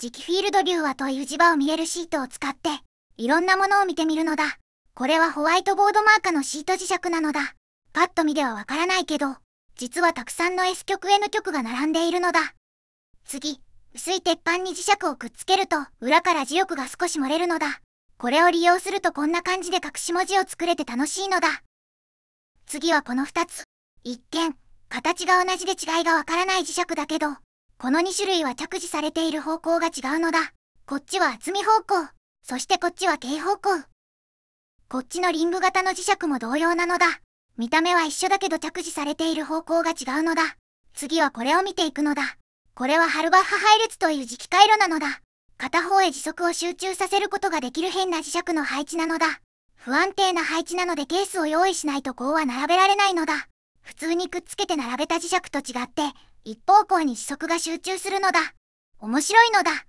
磁気フィールドビューはという磁場を見えるシートを使って、いろんなものを見てみるのだ。これはホワイトボードマーカーのシート磁石なのだ。パッと見ではわからないけど、実はたくさんの S 極 N 極が並んでいるのだ。次、薄い鉄板に磁石をくっつけると、裏から磁力が少し漏れるのだ。これを利用するとこんな感じで隠し文字を作れて楽しいのだ。次はこの2つ。一見、形が同じで違いがわからない磁石だけど、この2種類は着地されている方向が違うのだ。こっちは厚み方向、そしてこっちは軽方向。こっちのリング型の磁石も同様なのだ。見た目は一緒だけど着地されている方向が違うのだ。次はこれを見ていくのだ。これはハルバッハ配列という磁気回路なのだ。片方へ時速を集中させることができる変な磁石の配置なのだ。不安定な配置なのでケースを用意しないとこうは並べられないのだ。普通にくっつけて並べた磁石と違って、一方向に視速が集中するのだ。面白いのだ。